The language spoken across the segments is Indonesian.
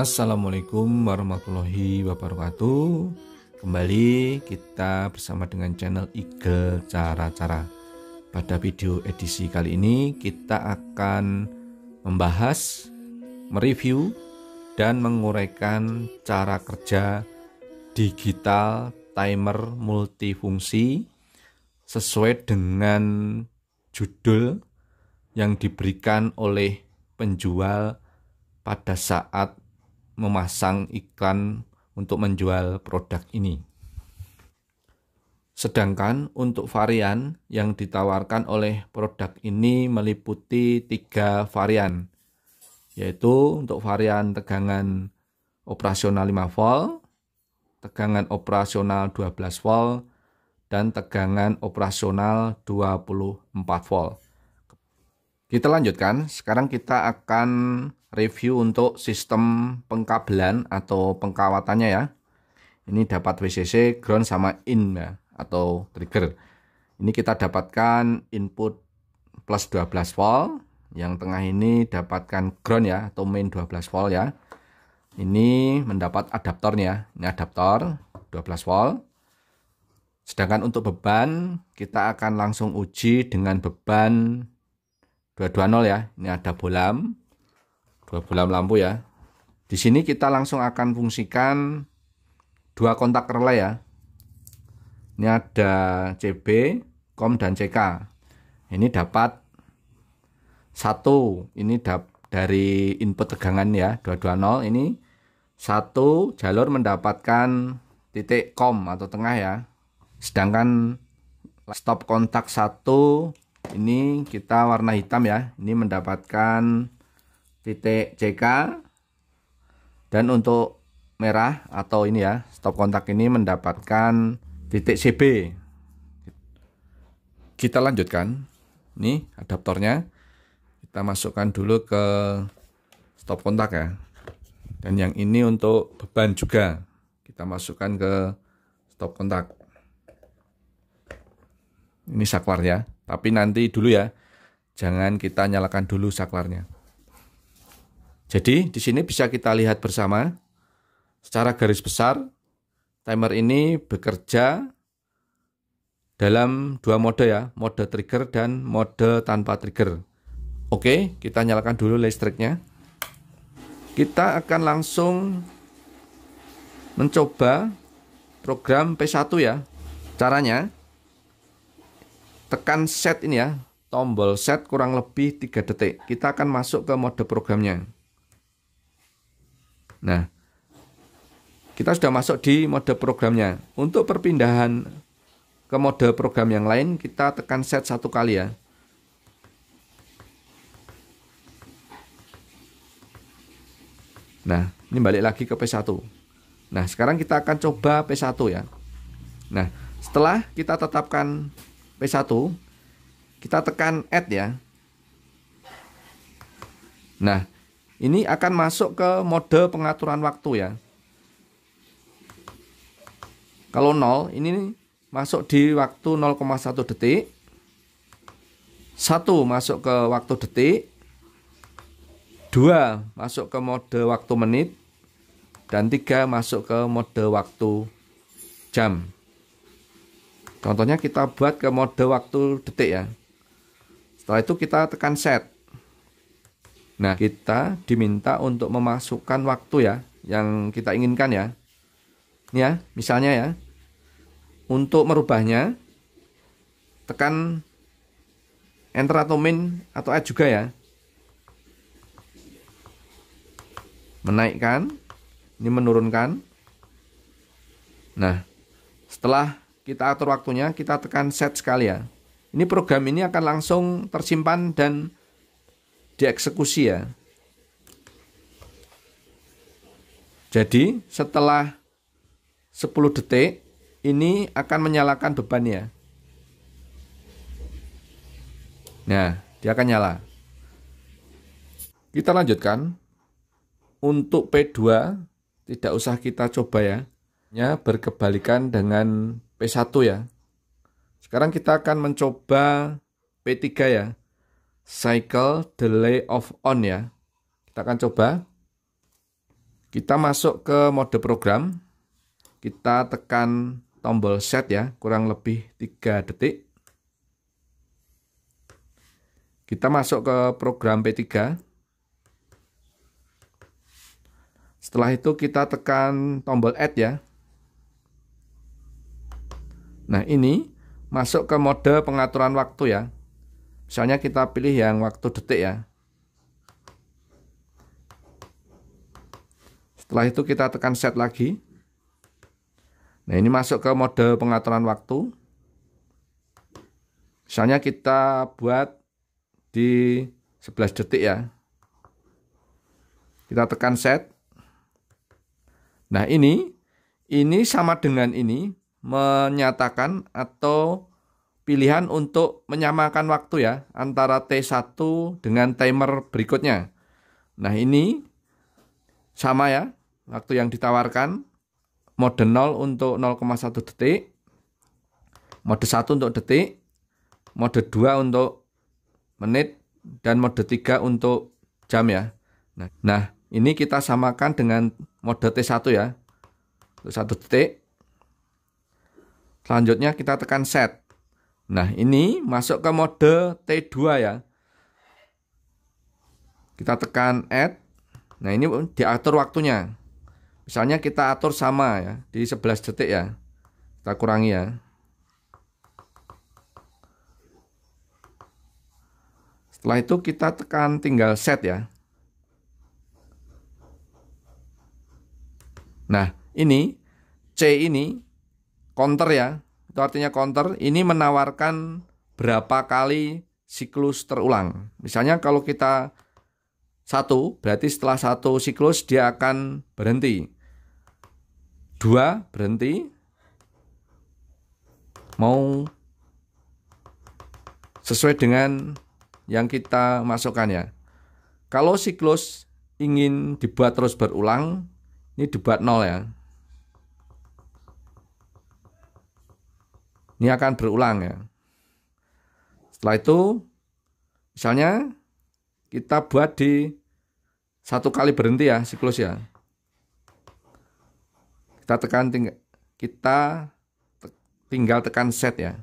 Assalamualaikum warahmatullahi wabarakatuh. Kembali kita bersama dengan channel Eagle Cara-cara. Pada video edisi kali ini kita akan membahas, mereview dan menguraikan cara kerja digital timer multifungsi sesuai dengan judul yang diberikan oleh penjual pada saat memasang iklan untuk menjual produk ini. Sedangkan untuk varian yang ditawarkan oleh produk ini meliputi tiga varian, yaitu untuk varian tegangan operasional 5 volt, tegangan operasional 12 volt, dan tegangan operasional 24 volt. Kita lanjutkan, sekarang kita akan review untuk sistem pengkabelan atau pengkawatannya ya. Ini dapat WCC, ground sama in ya, atau trigger. Ini kita dapatkan input plus 12 volt, yang tengah ini dapatkan ground ya atau main 12 volt ya. Ini mendapat adaptornya, ini adaptor 12 volt. Sedangkan untuk beban kita akan langsung uji dengan beban 220 ya. Ini ada bolam dua bulan lampu ya di sini kita langsung akan fungsikan dua kontak relay ya ini ada CB COM dan CK ini dapat satu ini dap dari input tegangan ya 220 ini satu jalur mendapatkan titik COM atau tengah ya sedangkan stop kontak satu ini kita warna hitam ya ini mendapatkan titik CK dan untuk merah atau ini ya stop kontak ini mendapatkan titik CB kita lanjutkan ini adaptornya kita masukkan dulu ke stop kontak ya dan yang ini untuk beban juga kita masukkan ke stop kontak ini saklar ya tapi nanti dulu ya jangan kita nyalakan dulu saklarnya jadi di sini bisa kita lihat bersama secara garis besar timer ini bekerja dalam dua mode ya, mode trigger dan mode tanpa trigger. Oke, kita nyalakan dulu listriknya. Kita akan langsung mencoba program P1 ya. Caranya tekan set ini ya, tombol set kurang lebih 3 detik. Kita akan masuk ke mode programnya. Nah, kita sudah masuk di mode programnya. Untuk perpindahan ke mode program yang lain, kita tekan set satu kali ya. Nah, ini balik lagi ke P1. Nah, sekarang kita akan coba P1 ya. Nah, setelah kita tetapkan P1, kita tekan add ya. Nah, ini akan masuk ke mode pengaturan waktu ya. Kalau 0 ini masuk di waktu 0,1 detik. 1 masuk ke waktu detik. 2 masuk ke mode waktu menit dan 3 masuk ke mode waktu jam. Contohnya kita buat ke mode waktu detik ya. Setelah itu kita tekan set. Nah, kita diminta untuk memasukkan waktu ya yang kita inginkan ya. ya, misalnya ya. Untuk merubahnya tekan enter atau min atau add juga ya. Menaikkan, ini menurunkan. Nah, setelah kita atur waktunya, kita tekan set sekali ya. Ini program ini akan langsung tersimpan dan dieksekusi ya. Jadi setelah 10 detik ini akan menyalakan beban ya. Nah, dia akan nyala. Kita lanjutkan. Untuk P2 tidak usah kita coba ya. Ya, berkebalikan dengan P1 ya. Sekarang kita akan mencoba P3 ya cycle delay of on ya. Kita akan coba. Kita masuk ke mode program. Kita tekan tombol set ya, kurang lebih 3 detik. Kita masuk ke program P3. Setelah itu kita tekan tombol add ya. Nah, ini masuk ke mode pengaturan waktu ya. Misalnya kita pilih yang waktu detik ya. Setelah itu kita tekan set lagi. Nah, ini masuk ke mode pengaturan waktu. Misalnya kita buat di 11 detik ya. Kita tekan set. Nah, ini ini sama dengan ini menyatakan atau pilihan untuk menyamakan waktu ya antara T1 dengan timer berikutnya. Nah, ini sama ya, waktu yang ditawarkan mode 0 untuk 0,1 detik, mode 1 untuk detik, mode 2 untuk menit dan mode 3 untuk jam ya. Nah, ini kita samakan dengan mode T1 ya. Untuk 1 detik. Selanjutnya kita tekan set. Nah, ini masuk ke mode T2 ya. Kita tekan add. Nah, ini diatur waktunya. Misalnya kita atur sama ya, di 11 detik ya. Kita kurangi ya. Setelah itu kita tekan tinggal set ya. Nah, ini C ini counter ya, itu artinya counter ini menawarkan berapa kali siklus terulang. Misalnya kalau kita satu, berarti setelah satu siklus dia akan berhenti. Dua berhenti, mau sesuai dengan yang kita masukkan ya. Kalau siklus ingin dibuat terus berulang, ini dibuat nol ya. Ini akan berulang ya. Setelah itu misalnya kita buat di satu kali berhenti ya siklus ya. Kita tekan tinggal kita te tinggal tekan set ya.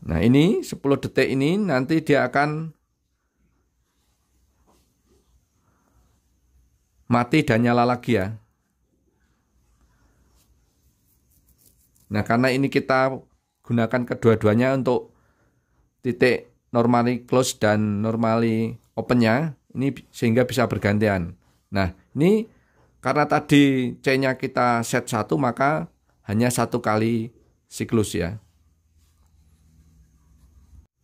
Nah, ini 10 detik ini nanti dia akan mati dan nyala lagi ya. Nah, karena ini kita gunakan kedua-duanya untuk titik normally close dan normally opennya, ini sehingga bisa bergantian. Nah, ini karena tadi C-nya kita set satu maka hanya satu kali siklus ya.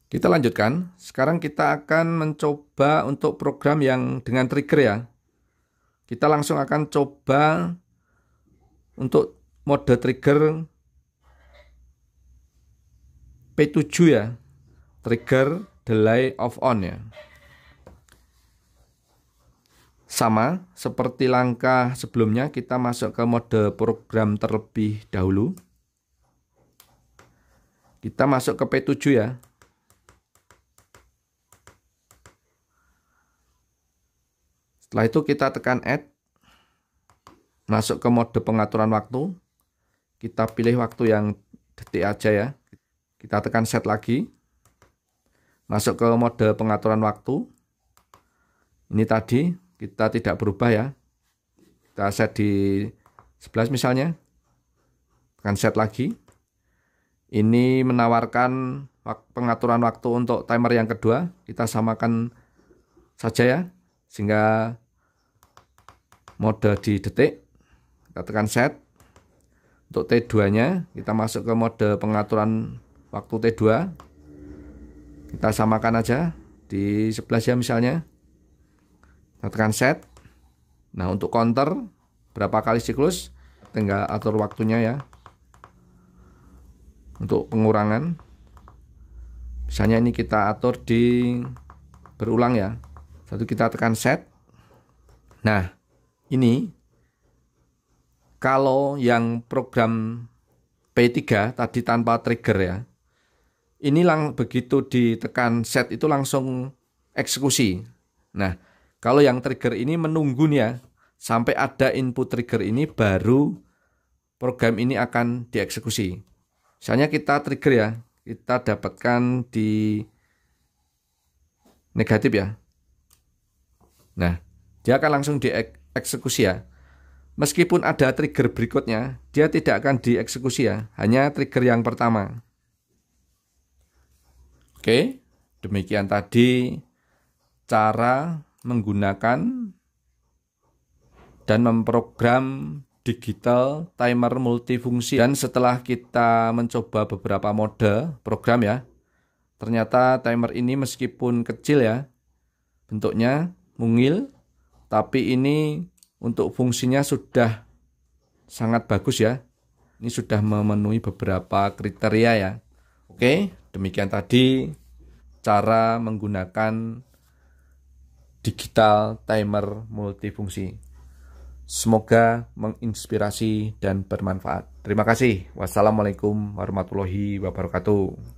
Kita lanjutkan. Sekarang kita akan mencoba untuk program yang dengan trigger ya. Kita langsung akan coba untuk mode trigger P7 ya. Trigger delay off on ya. Sama seperti langkah sebelumnya kita masuk ke mode program terlebih dahulu. Kita masuk ke P7 ya. Setelah itu kita tekan add. Masuk ke mode pengaturan waktu. Kita pilih waktu yang detik aja ya. Kita tekan set lagi. Masuk ke mode pengaturan waktu. Ini tadi kita tidak berubah ya. Kita set di 11 misalnya. Tekan set lagi. Ini menawarkan pengaturan waktu untuk timer yang kedua. Kita samakan saja ya. Sehingga mode di detik. Kita tekan set. Untuk T2-nya kita masuk ke mode pengaturan waktu T2 kita samakan aja di sebelah jam misalnya kita tekan set nah untuk counter berapa kali siklus tinggal atur waktunya ya untuk pengurangan misalnya ini kita atur di berulang ya satu kita tekan set nah ini kalau yang program P3 tadi tanpa trigger ya ini lang begitu ditekan set itu langsung eksekusi. Nah, kalau yang trigger ini menunggu ya sampai ada input trigger ini baru program ini akan dieksekusi. Misalnya kita trigger ya, kita dapatkan di negatif ya. Nah, dia akan langsung dieksekusi ya. Meskipun ada trigger berikutnya, dia tidak akan dieksekusi ya, hanya trigger yang pertama. Oke, demikian tadi cara menggunakan dan memprogram digital timer multifungsi. Dan setelah kita mencoba beberapa mode program ya, ternyata timer ini meskipun kecil ya, bentuknya mungil, tapi ini untuk fungsinya sudah sangat bagus ya. Ini sudah memenuhi beberapa kriteria ya. Oke, demikian tadi cara menggunakan digital timer multifungsi. Semoga menginspirasi dan bermanfaat. Terima kasih. Wassalamualaikum warahmatullahi wabarakatuh.